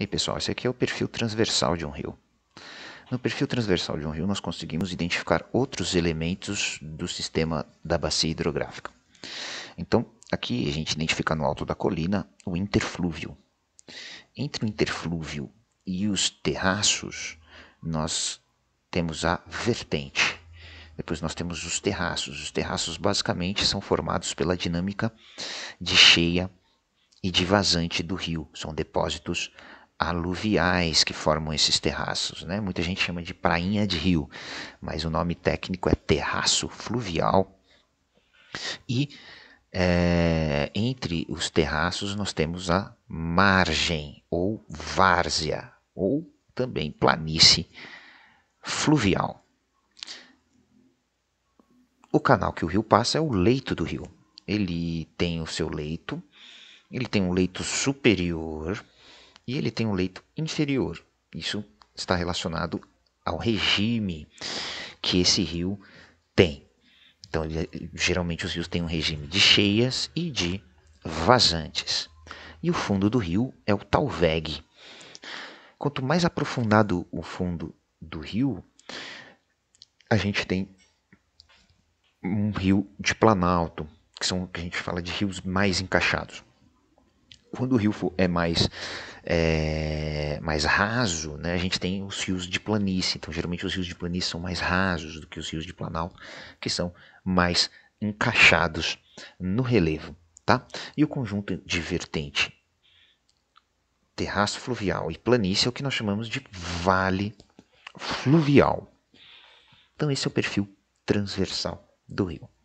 Ei pessoal, esse aqui é o perfil transversal de um rio. No perfil transversal de um rio nós conseguimos identificar outros elementos do sistema da bacia hidrográfica. Então aqui a gente identifica no alto da colina o interflúvio. Entre o interflúvio e os terraços nós temos a vertente. Depois nós temos os terraços. Os terraços basicamente são formados pela dinâmica de cheia e de vazante do rio. São depósitos aluviais que formam esses terraços. Né? Muita gente chama de prainha de rio, mas o nome técnico é terraço fluvial. E é, entre os terraços nós temos a margem ou várzea ou também planície fluvial. O canal que o rio passa é o leito do rio. Ele tem o seu leito, ele tem um leito superior e ele tem um leito inferior. Isso está relacionado ao regime que esse rio tem. Então, geralmente os rios têm um regime de cheias e de vazantes. E o fundo do rio é o talveg. Quanto mais aprofundado o fundo do rio, a gente tem um rio de planalto, que são que a gente fala de rios mais encaixados. Quando o rio é mais é, mais raso, né? a gente tem os rios de planície. Então, geralmente os rios de planície são mais rasos do que os rios de planalto, que são mais encaixados no relevo, tá? E o conjunto de vertente terraço fluvial e planície é o que nós chamamos de vale fluvial. Então, esse é o perfil transversal do rio.